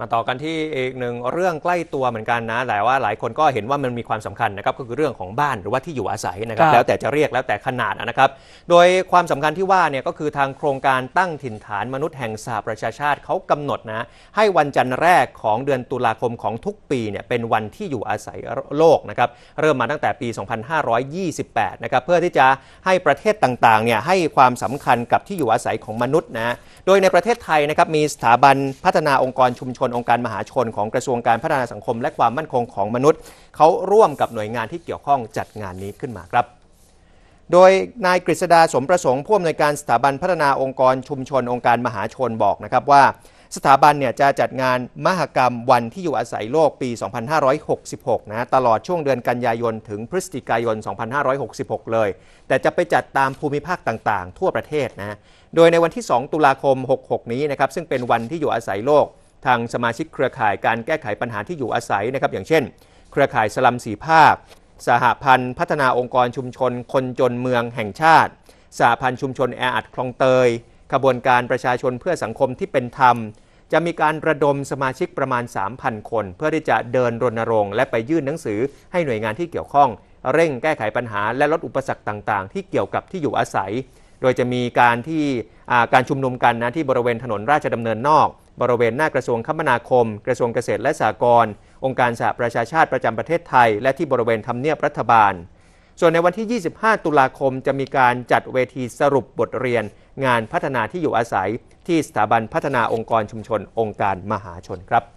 มาต่อกันที่อีกหนึ่งเรื่องใกล้ตัวเหมือนกันนะ แต่ว่าหลายคนก็เห็นว่ามันมีความสำคัญนะครับก็คือเรื่องของบ้านหรือว่าที่อยู่อาศัยนะครับแล้วแต่จะเรียกแล้วแต่ขนาดนะครับโดยความสำคัญที่ว่าเนี่ยก็คือทางโครงการตั้งถิ่นฐานมนุษย์แห่งสหประชาชาติเขากำหนดนะให้วันจันทร์แรกของเดือนตุลาคมของทุกปีเนี่ยเป็นวันที่อยู่อาศัยโลกนะครับเริ่มมาตั้งแต่ปี 2528 นะครับเพื่อที่จะให้ประเทศต่างๆ เนี่ยให้ความสำคัญกับที่อยู่อาศัยของมนุษย์นะโดยในประเทศไทยนะครับมีสถาบันพัฒนาองค์กรชุมชนลองค์การมหาชนของกระทรวงการพัฒนาสังคมและความมั่นคงของมนุษย์ เขาร่วมกับหน่วยงานที่เกี่ยวข้องจัดงานนี้ขึ้นมาครับ โดยนายกฤษดาสมประสงค์ผู้อำนวยการสถาบันพัฒนาองค์กรชุมชน องค์การมหาชนบอกนะครับว่า สถาบันเนี่ยจะจัดงานมหกรรมวันที่อยู่อาศัยโลกปี 2566นะตลอดช่วงเดือนกันยายน ถึงพฤศจิกายน 2566 เลย แต่จะไปจัดตามภูมิภาคต่างๆ ทั่วประเทศนะโดยในวันที่ 2 ตุลาคม66นี้นะครับซึ่งเป็นวันที่อยู่อาศัยโลกทางสมาชิกเครือข่ายการแก้ไขปัญหาที่อยู่อาศัยนะครับอย่างเช่น เครือข่ายสลัมสีภาคสหพันธ์พัฒนาองค์กรชุมชน คนจนเมืองแห่งชาติ สหพันธ์ชุมชนแออัดคลองเตย ขบวนการประชาชนเพื่อสังคมที่เป็นธรรม จะมีการระดมสมาชิกประมาณ 3,000 คน เพื่อที่จะเดินรณรงค์และไปยื่นหนังสือให้หน่วยงานที่เกี่ยวข้อง เร่งแก้ไขปัญหาและลดอุปสรรคต่างๆ ที่เกี่ยวกับที่อยู่อาศัย โดยจะมีการที่การชุมนุมกันนะที่บริเวณถนนราชดำเนินนอกบริเวณหน้ากระทรวงคมนาคม กระทรวงเกษตรและสหกรณ์ องค์การสหประชาชาติประจำประเทศไทย และที่บริเวณทำเนียบรัฐบาล ส่วนในวันที่ 25 ตุลาคมจะมีการจัดเวทีสรุปบทเรียน งานพัฒนาที่อยู่อาศัย ที่สถาบันพัฒนาองค์กรชุมชนองค์การมหาชนครับ